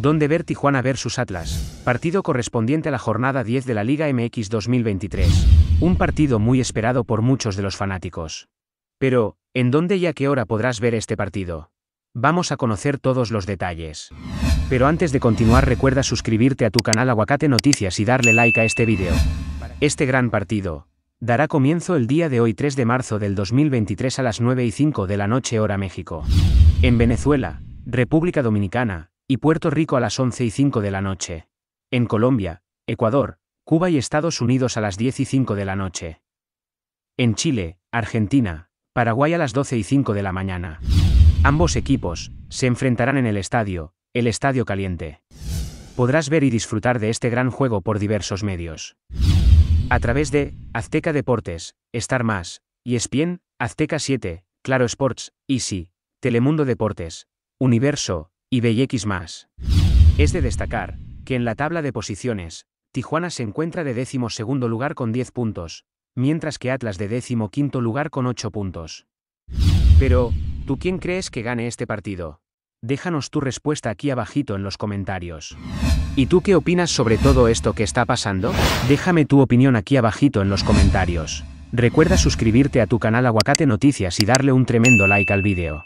Dónde ver Tijuana versus Atlas, partido correspondiente a la jornada 10 de la Liga MX 2023. Un partido muy esperado por muchos de los fanáticos. Pero, ¿en dónde y a qué hora podrás ver este partido? Vamos a conocer todos los detalles. Pero antes de continuar recuerda suscribirte a tu canal Aguacate Noticias y darle like a este video. Este gran partido, dará comienzo el día de hoy 3 de marzo del 2023 a las 9 y 5 de la noche hora México. En Venezuela, República Dominicana, y Puerto Rico a las 11 y 5 de la noche. En Colombia, Ecuador, Cuba y Estados Unidos a las 10 y 5 de la noche. En Chile, Argentina, Paraguay a las 12 y 5 de la mañana. Ambos equipos se enfrentarán en el estadio, el Estadio Caliente. Podrás ver y disfrutar de este gran juego por diversos medios. A través de Azteca Deportes, Star Más, ESPN, Azteca 7, Claro Sports, Easy, Telemundo Deportes, Universo, y BX más. Es de destacar que en la tabla de posiciones, Tijuana se encuentra de décimo segundo lugar con 10 puntos, mientras que Atlas de décimo quinto lugar con 8 puntos. Pero, ¿tú quién crees que gane este partido? Déjanos tu respuesta aquí abajito en los comentarios. ¿Y tú qué opinas sobre todo esto que está pasando? Déjame tu opinión aquí abajito en los comentarios. Recuerda suscribirte a tu canal Aguacate Noticias y darle un tremendo like al vídeo.